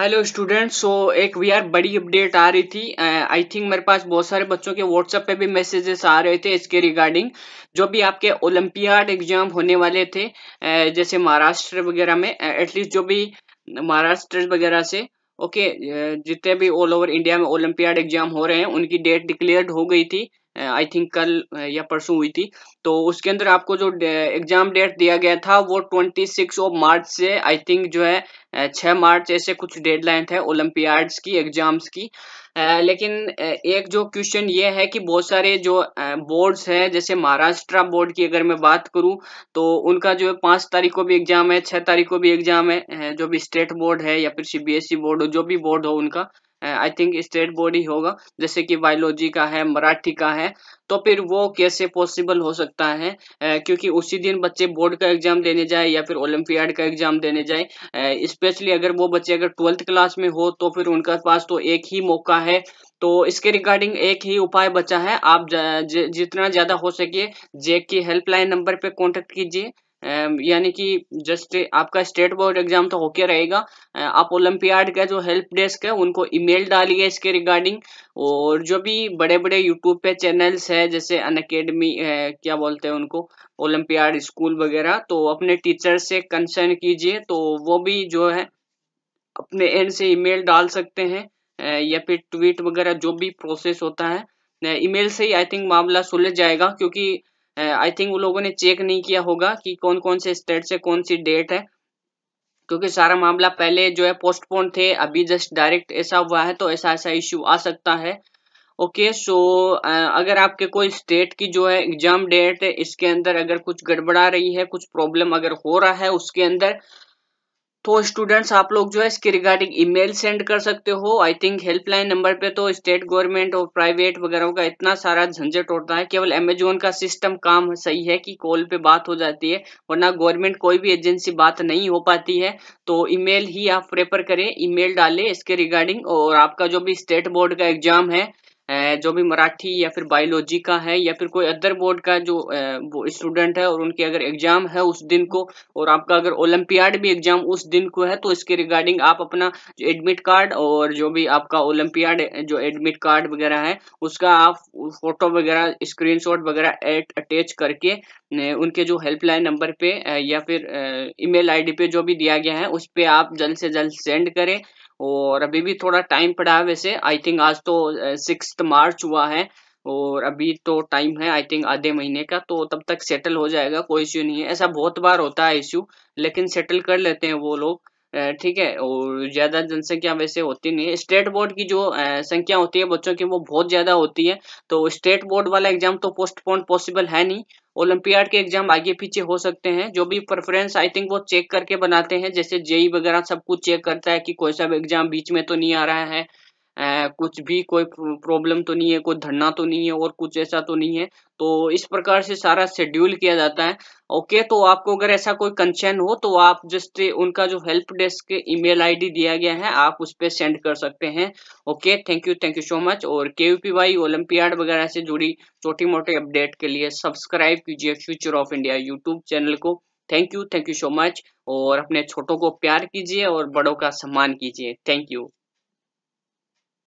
hello student so एक we are बड़ी update आ रही थी आई uh, थिंक मेरे पास बहुत सारे बच्चों के व्हाट्सएप पे भी मैसेजेस आ रहे थे इसके रिगार्डिंग जो भी आपके ओलंपियाड एग्जाम होने वाले थे uh, जैसे महाराष्ट्र वगैरह में एटलीस्ट uh, जो भी महाराष्ट्र वगैरह से ओके okay, uh, जितने भी ऑल ओवर इंडिया में ओलंपियाड एग्जाम हो रहे हैं उनकी डेट डिक्लेयर्ड हो गई थी आई थिंक कल या परसों हुई थी तो उसके अंदर आपको जो एग्जाम डेट दिया गया था वो ट्वेंटी सिक्स ऑफ मार्च से आई थिंक जो है छः मार्च ऐसे कुछ डेडलाइन थे ओलंपियाड्स की एग्जाम्स की लेकिन एक जो क्वेश्चन ये है कि बहुत सारे जो बोर्ड्स हैं जैसे महाराष्ट्र बोर्ड की अगर मैं बात करूं तो उनका जो है पाँच तारीख को भी एग्जाम है छः तारीख को भी एग्जाम है जो भी स्टेट बोर्ड है या फिर सीबीएसई बोर्ड e हो जो भी बोर्ड हो उनका आई थिंक स्टेट बोर्ड ही होगा जैसे कि बायोलॉजी का है मराठी का है तो फिर वो कैसे पॉसिबल हो सकता है क्योंकि उसी दिन बच्चे बोर्ड का एग्जाम देने जाए या फिर ओलंपियाड का एग्जाम देने जाए स्पेशली अगर वो बच्चे अगर ट्वेल्थ क्लास में हो तो फिर उनका पास तो एक ही मौका है तो इसके रिगार्डिंग एक ही उपाय बचा है आप ज, ज, जितना ज़्यादा हो सके जेक की हेल्पलाइन नंबर पर कॉन्टेक्ट कीजिए यानी कि जस्ट आपका स्टेट बोर्ड एग्जाम तो होके रहेगा आप ओलंपियाड का जो हेल्प डेस्क है उनको ईमेल डालिए इसके रिगार्डिंग और जो भी बड़े बड़े यूट्यूब पे चैनल्स है जैसे अन अकेडमी क्या बोलते हैं उनको ओलंपियाड स्कूल वगैरह तो अपने टीचर से कंसर्न कीजिए तो वो भी जो है अपने एंड से ईमेल डाल सकते हैं या फिर ट्वीट वगैरह जो भी प्रोसेस होता है ईमेल से ही आई थिंक मामला सुलझ जाएगा क्योंकि आई थिंक वो लोगों ने चेक नहीं किया होगा कि कौन कौन से स्टेट से कौन सी डेट है क्योंकि सारा मामला पहले जो है पोस्टपोन थे अभी जस्ट डायरेक्ट ऐसा हुआ है तो ऐसा ऐसा इश्यू आ सकता है ओके okay, सो so, अगर आपके कोई स्टेट की जो है एग्जाम डेट है इसके अंदर अगर कुछ गड़बड़ा रही है कुछ प्रॉब्लम अगर हो रहा है उसके अंदर तो स्टूडेंट्स आप लोग जो है इसके रिगार्डिंग ईमेल सेंड कर सकते हो आई थिंक हेल्पलाइन नंबर पे तो स्टेट गवर्नमेंट और प्राइवेट वगैरह का इतना सारा झंझट होता है केवल अमेजोन का सिस्टम काम सही है कि कॉल पे बात हो जाती है वरना गवर्नमेंट कोई भी एजेंसी बात नहीं हो पाती है तो ईमेल ही आप प्रेफर करें ईमेल डालें इसके रिगार्डिंग और आपका जो भी स्टेट बोर्ड का एग्जाम है जो भी मराठी या फिर बायोलॉजी का है या फिर कोई अदर बोर्ड का जो वो स्टूडेंट है और उनके अगर एग्जाम है उस दिन को और आपका अगर ओलंपियाड भी एग्जाम उस दिन को है तो इसके रिगार्डिंग आप अपना एडमिट कार्ड और जो भी आपका ओलंपियाड जो एडमिट कार्ड वगैरह है उसका आप फोटो वगैरह स्क्रीन वगैरह अटैच करके उनके जो हेल्पलाइन नंबर पे या फिर ईमेल आईडी पे जो भी दिया गया है उस पर आप जल्द से जल्द सेंड करें और अभी भी थोड़ा टाइम पड़ा है वैसे आई थिंक आज तो सिक्स मार्च हुआ है और अभी तो टाइम है आई थिंक आधे महीने का तो तब तक सेटल हो जाएगा कोई इश्यू नहीं है ऐसा बहुत बार होता है इश्यू लेकिन सेटल कर लेते हैं वो लोग ठीक है और ज़्यादा जनसंख्या वैसे होती नहीं है स्टेट बोर्ड की जो संख्या होती है बच्चों की वो बहुत ज़्यादा होती है तो स्टेट बोर्ड वाला एग्जाम तो पोस्टपोन पॉसिबल है नहीं ओलंपियाड के एग्जाम आगे पीछे हो सकते हैं जो भी प्रेफरेंस आई थिंक वो चेक करके बनाते हैं जैसे जेई वगैरह सब कुछ चेक करता है कि कोई सा एग्जाम बीच में तो नहीं आ रहा है आ, कुछ भी कोई प्रॉब्लम तो नहीं है कोई धरना तो नहीं है और कुछ ऐसा तो नहीं है तो इस प्रकार से सारा शेड्यूल किया जाता है ओके तो आपको अगर ऐसा कोई कंसर्न हो तो आप जस्ट उनका जो हेल्प डेस्क ईमेल आईडी दिया गया है आप उस पर सेंड कर सकते हैं okay thank you thank you so much और के यू पी वाई ओलंपियाड वगैरह से जुड़ी छोटी मोटी अपडेट के लिए सब्सक्राइब कीजिए Future of India YouTube channel को thank you thank you so much और अपने छोटों को प्यार कीजिए और बड़ों का सम्मान कीजिए थैंक यू